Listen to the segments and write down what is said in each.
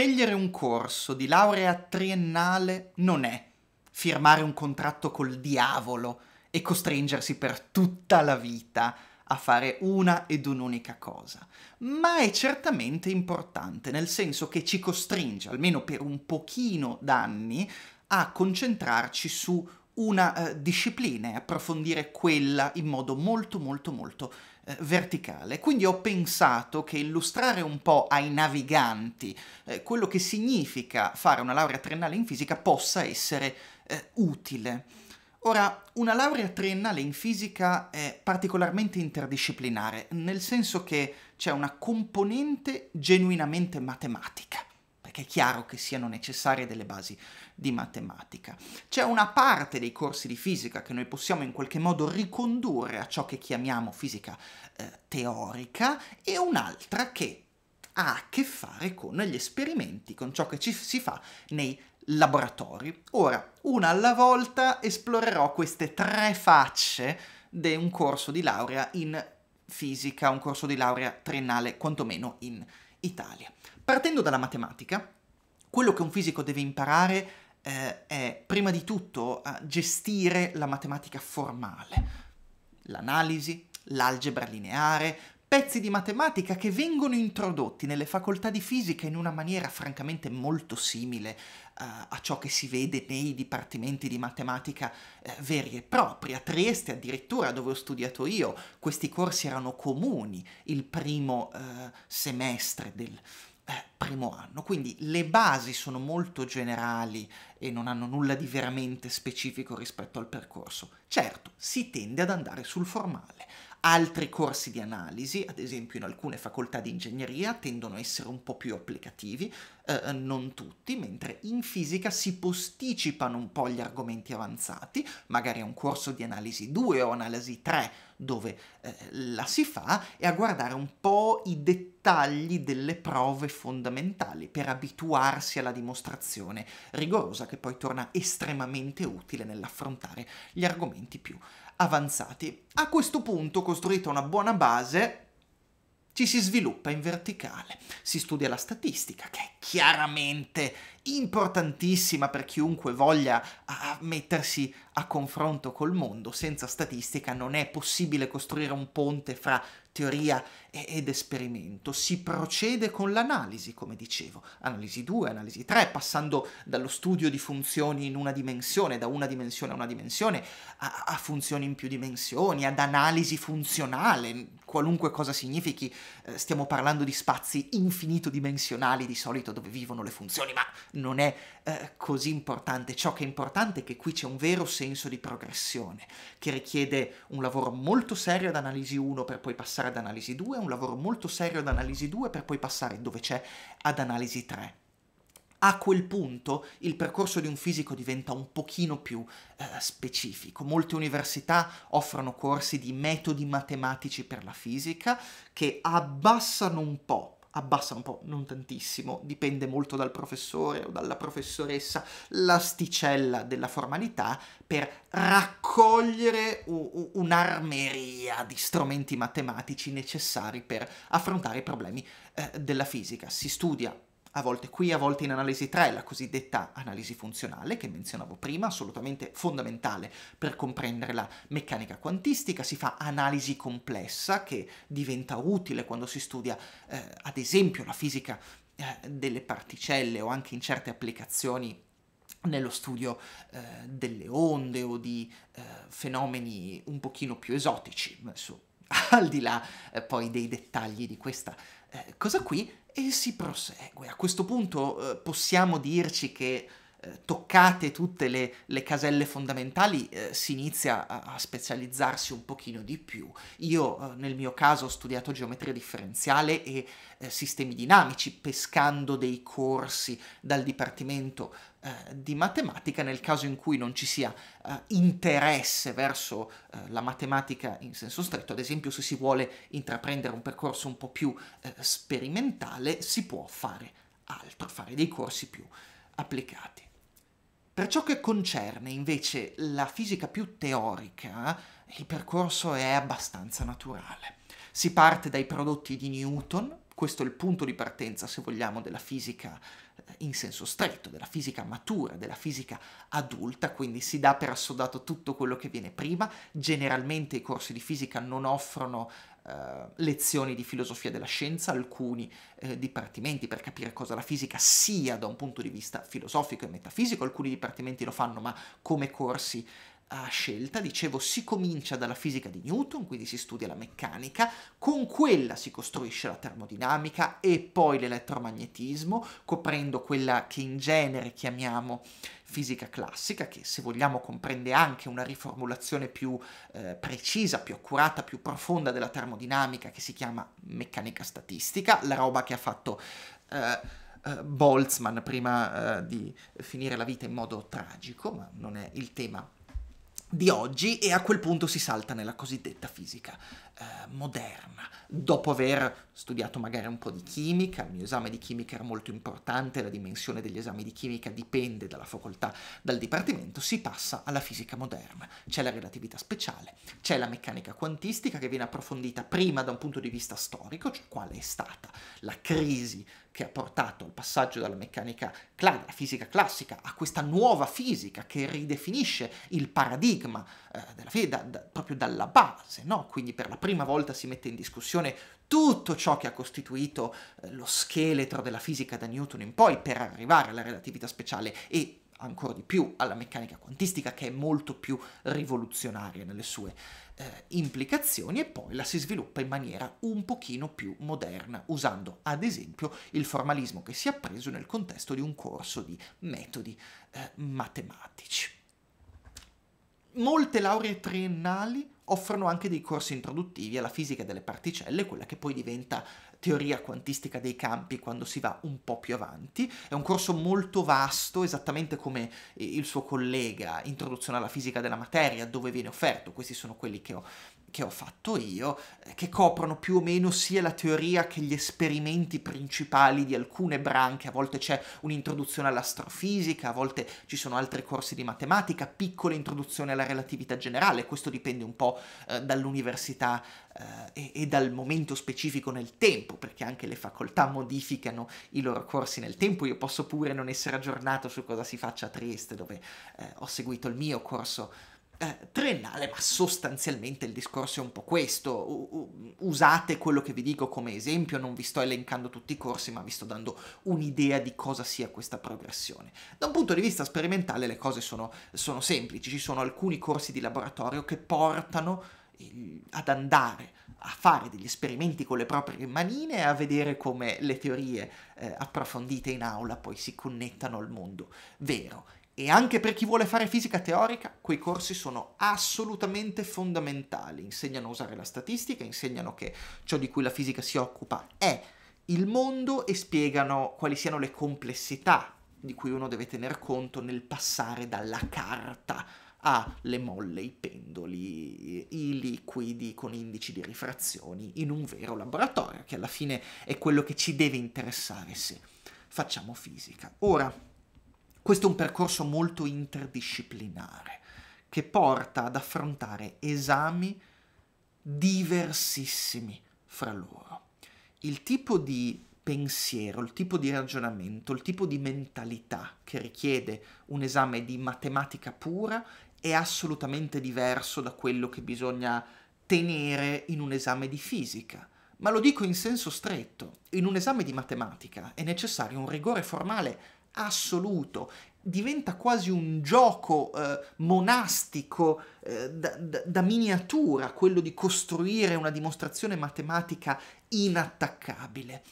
Scegliere un corso di laurea triennale non è firmare un contratto col diavolo e costringersi per tutta la vita a fare una ed un'unica cosa, ma è certamente importante, nel senso che ci costringe, almeno per un pochino d'anni, a concentrarci su una eh, disciplina e approfondire quella in modo molto molto molto eh, verticale. Quindi ho pensato che illustrare un po' ai naviganti eh, quello che significa fare una laurea triennale in fisica possa essere eh, utile. Ora, una laurea triennale in fisica è particolarmente interdisciplinare, nel senso che c'è una componente genuinamente matematica perché è chiaro che siano necessarie delle basi di matematica. C'è una parte dei corsi di fisica che noi possiamo in qualche modo ricondurre a ciò che chiamiamo fisica eh, teorica e un'altra che ha a che fare con gli esperimenti, con ciò che ci si fa nei laboratori. Ora, una alla volta esplorerò queste tre facce di un corso di laurea in fisica, un corso di laurea triennale, quantomeno in Italia. Partendo dalla matematica, quello che un fisico deve imparare è eh, è prima di tutto eh, gestire la matematica formale, l'analisi, l'algebra lineare, pezzi di matematica che vengono introdotti nelle facoltà di fisica in una maniera francamente molto simile eh, a ciò che si vede nei dipartimenti di matematica eh, veri e propri. A Trieste addirittura, dove ho studiato io, questi corsi erano comuni il primo eh, semestre del, eh, primo anno, quindi le basi sono molto generali e non hanno nulla di veramente specifico rispetto al percorso. Certo, si tende ad andare sul formale, Altri corsi di analisi, ad esempio in alcune facoltà di ingegneria, tendono a essere un po' più applicativi, eh, eh non tutti, mentre in fisica si posticipano un po' gli argomenti avanzati, magari a un corso di analisi 2 o analisi 3 dove eh, la si fa, e a guardare un po' i dettagli delle prove fondamentali per abituarsi alla dimostrazione rigorosa che poi torna estremamente utile nell'affrontare gli argomenti più avanzati. A questo punto, costruita una buona base, ci si sviluppa in verticale, si studia la statistica, che è chiaramente importantissima per chiunque voglia mettersi a confronto col mondo. Senza statistica non è possibile costruire un ponte fra teoria ed esperimento. Si procede con l'analisi, come dicevo, analisi 2, analisi 3, passando dallo studio di funzioni in una dimensione, da una dimensione a una dimensione, a, a funzioni in più dimensioni, ad analisi funzionale, qualunque cosa significhi, eh, stiamo parlando di spazi infinito dimensionali di solito dove vivono le funzioni, ma non è eh, così importante. Ciò che è importante è che qui c'è un vero senso di progressione, che richiede un lavoro molto serio ad analisi 1 per poi passare ad analisi 2, un lavoro molto serio ad analisi 2 per poi passare dove c'è ad analisi 3 a quel punto il percorso di un fisico diventa un pochino più eh, specifico. Molte università offrono corsi di metodi matematici per la fisica che abbassano un po' abbassano un po', non tantissimo, dipende molto dal professore o dalla professoressa, l'asticella della formalità per raccogliere un'armeria di strumenti matematici necessari per affrontare i problemi eh, della fisica. Si studia a volte qui, a volte in analisi 3, la cosiddetta analisi funzionale che menzionavo prima, assolutamente fondamentale per comprendere la meccanica quantistica, si fa analisi complessa che diventa utile quando si studia eh, ad esempio la fisica eh, delle particelle o anche in certe applicazioni nello studio eh, delle onde o di eh, fenomeni un pochino più esotici. Adesso al di là eh, poi dei dettagli di questa eh, cosa qui, e si prosegue. A questo punto eh, possiamo dirci che eh, toccate tutte le, le caselle fondamentali eh, si inizia a, a, specializzarsi un pochino di più. Io eh, nel mio caso ho studiato geometria differenziale e eh, sistemi dinamici pescando dei corsi dal Dipartimento eh, di matematica nel caso in cui non ci sia uh, interesse verso uh, la matematica in senso stretto, ad esempio se si vuole intraprendere un percorso un po' più uh, sperimentale si può fare altro, fare dei corsi più applicati. Per ciò che concerne invece la fisica più teorica, il percorso è abbastanza naturale. Si parte dai prodotti di Newton, questo è il punto di partenza, se vogliamo, della fisica eh, in senso stretto, della fisica matura, della fisica adulta, quindi si dà per assodato tutto quello che viene prima. Generalmente i corsi di fisica non offrono eh, lezioni di filosofia della scienza, alcuni eh, dipartimenti per capire cosa la fisica sia da un punto di vista filosofico e metafisico, alcuni dipartimenti lo fanno ma come corsi uh, scelta, dicevo, si comincia dalla fisica di Newton, quindi si studia la meccanica, con quella si costruisce la termodinamica e poi l'elettromagnetismo, coprendo quella che in genere chiamiamo fisica classica, che se vogliamo comprende anche una riformulazione più eh, precisa, più accurata, più profonda della termodinamica che si chiama meccanica statistica, la roba che ha fatto eh, eh Boltzmann prima eh, di finire la vita in modo tragico, ma non è il tema di oggi e a quel punto si salta nella cosiddetta fisica eh, moderna. Dopo aver studiato magari un po' di chimica, il mio esame di chimica era molto importante, la dimensione degli esami di chimica dipende dalla facoltà, dal dipartimento, si passa alla fisica moderna. C'è la relatività speciale, c'è la meccanica quantistica che viene approfondita prima da un punto di vista storico, cioè quale è stata la crisi che ha portato al passaggio dalla meccanica clara, la fisica classica, a questa nuova fisica che ridefinisce il paradigma eh, della fede da, da, proprio dalla base, no? quindi per la prima volta si mette in discussione tutto ciò che ha costituito eh, lo scheletro della fisica da Newton in poi per arrivare alla relatività speciale e ancora di più alla meccanica quantistica che è molto più rivoluzionaria nelle sue eh, implicazioni e poi la si sviluppa in maniera un pochino più moderna usando ad esempio il formalismo che si è appreso nel contesto di un corso di metodi eh, matematici. Molte lauree triennali offrono anche dei corsi introduttivi alla fisica delle particelle, quella che poi diventa teoria quantistica dei campi quando si va un po' più avanti. È un corso molto vasto, esattamente come eh, il suo collega, Introduzione alla fisica della materia, dove viene offerto. Questi sono quelli che ho che ho fatto io, eh, che coprono più o meno sia la teoria che gli esperimenti principali di alcune branche, a volte c'è un'introduzione all'astrofisica, a volte ci sono altri corsi di matematica, piccole introduzioni alla relatività generale, questo dipende un po' eh, dall'università eh, e, e, dal momento specifico nel tempo, perché anche le facoltà modificano i loro corsi nel tempo, io posso pure non essere aggiornato su cosa si faccia a Trieste, dove eh, ho seguito il mio corso eh, triennale, ma sostanzialmente il discorso è un po' questo. U- usate quello che vi dico come esempio, non vi sto elencando tutti i corsi, ma vi sto dando un'idea di cosa sia questa progressione. Da un punto di vista sperimentale le cose sono, sono semplici, ci sono alcuni corsi di laboratorio che portano ad andare a fare degli esperimenti con le proprie manine e a vedere come le teorie eh, approfondite in aula poi si connettano al mondo vero e anche per chi vuole fare fisica teorica, quei corsi sono assolutamente fondamentali. Insegnano a usare la statistica, insegnano che ciò di cui la fisica si occupa è il mondo e spiegano quali siano le complessità di cui uno deve tener conto nel passare dalla carta alle molle, i pendoli, i liquidi con indici di rifrazioni in un vero laboratorio, che alla fine è quello che ci deve interessare se facciamo fisica. Ora, questo è un percorso molto interdisciplinare che porta ad affrontare esami diversissimi fra loro. Il tipo di pensiero, il tipo di ragionamento, il tipo di mentalità che richiede un esame di matematica pura è assolutamente diverso da quello che bisogna tenere in un esame di fisica. Ma lo dico in senso stretto, in un esame di matematica è necessario un rigore formale assoluto, diventa quasi un gioco eh, monastico eh, da, da, da, miniatura, quello di costruire una dimostrazione matematica inattaccabile.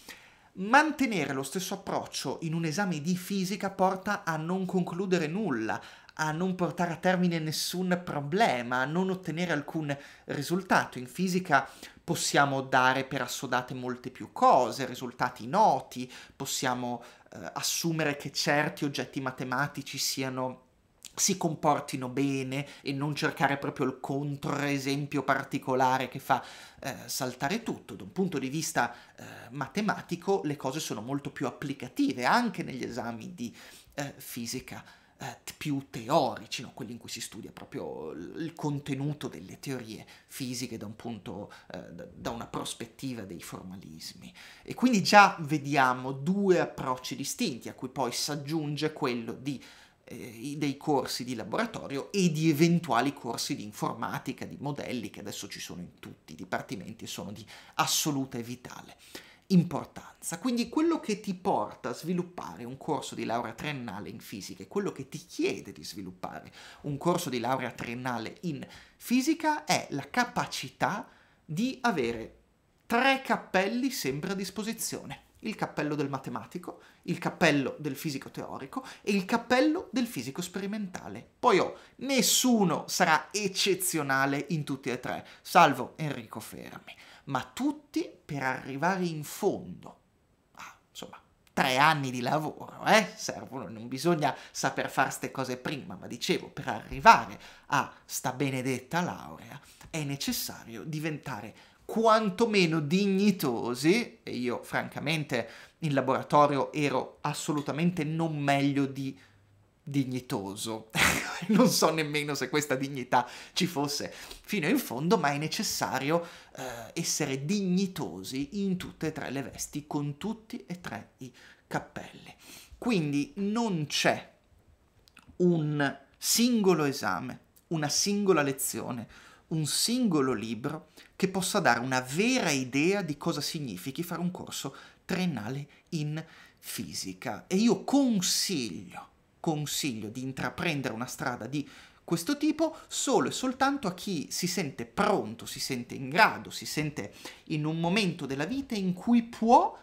Mantenere lo stesso approccio in un esame di fisica porta a non concludere nulla, a non portare a termine nessun problema, a non ottenere alcun risultato. In fisica possiamo dare per assodate molte più cose, risultati noti, possiamo eh, assumere che certi oggetti matematici siano si comportino bene e non cercare proprio il controesempio particolare che fa eh, saltare tutto. Da un punto di vista eh, matematico le cose sono molto più applicative anche negli esami di eh, fisica eh, più teorici, no? quelli in cui si studia proprio il contenuto delle teorie fisiche da, un punto, eh, da una prospettiva dei formalismi. E quindi già vediamo due approcci distinti a cui poi si aggiunge quello di eh, dei corsi di laboratorio e di eventuali corsi di informatica, di modelli che adesso ci sono in tutti i dipartimenti e sono di assoluta e vitale importanza. Quindi quello che ti porta a sviluppare un corso di laurea triennale in fisica e quello che ti chiede di sviluppare un corso di laurea triennale in fisica è la capacità di avere tre cappelli sempre a disposizione. Il cappello del matematico, il cappello del fisico teorico e il cappello del fisico sperimentale. Poi oh, nessuno sarà eccezionale in tutti e tre, salvo Enrico Fermi ma tutti per arrivare in fondo. Ah, insomma, tre anni di lavoro, eh? Servono, non bisogna saper fare queste cose prima, ma dicevo, per arrivare a sta benedetta laurea è necessario diventare quantomeno dignitosi, e io francamente in laboratorio ero assolutamente non meglio di dignitoso. non so nemmeno se questa dignità ci fosse fino in fondo, ma è necessario eh, essere dignitosi in tutte e tre le vesti, con tutti e tre i cappelli. Quindi non c'è un singolo esame, una singola lezione, un singolo libro che possa dare una vera idea di cosa significhi fare un corso triennale in fisica. E io consiglio consiglio di intraprendere una strada di questo tipo solo e soltanto a chi si sente pronto, si sente in grado, si sente in un momento della vita in cui può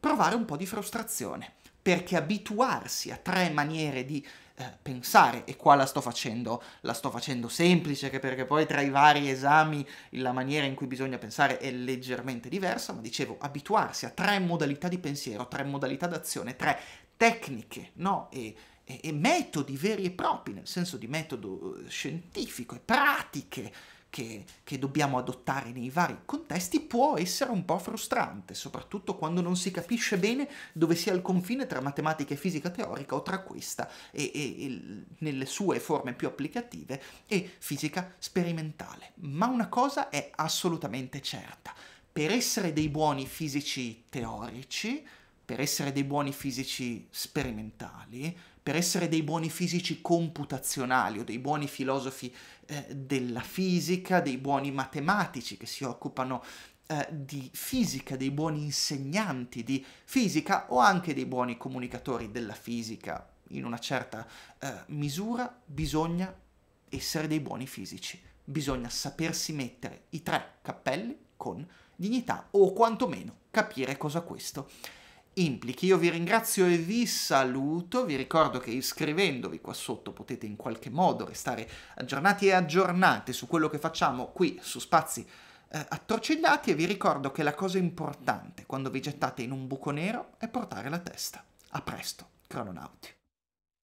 provare un po' di frustrazione, perché abituarsi a tre maniere di eh, pensare, e qua la sto facendo, la sto facendo semplice, perché poi tra i vari esami la maniera in cui bisogna pensare è leggermente diversa, ma dicevo, abituarsi a tre modalità di pensiero, tre modalità d'azione, tre tecniche no? e, e, e, metodi veri e propri, nel senso di metodo eh, scientifico e pratiche che, che dobbiamo adottare nei vari contesti, può essere un po' frustrante, soprattutto quando non si capisce bene dove sia il confine tra matematica e fisica teorica o tra questa e, e nelle sue forme più applicative e fisica sperimentale. Ma una cosa è assolutamente certa. Per essere dei buoni fisici teorici, per essere dei buoni fisici sperimentali, per essere dei buoni fisici computazionali o dei buoni filosofi eh, della fisica, dei buoni matematici che si occupano eh, di fisica, dei buoni insegnanti di fisica o anche dei buoni comunicatori della fisica. In una certa eh, misura bisogna essere dei buoni fisici, bisogna sapersi mettere i tre cappelli con dignità o quantomeno capire cosa questo implichi. Io vi ringrazio e vi saluto, vi ricordo che iscrivendovi qua sotto potete in qualche modo restare aggiornati e aggiornate su quello che facciamo qui su spazi eh, attorcigliati e vi ricordo che la cosa importante quando vi gettate in un buco nero è portare la testa. A presto, crononauti.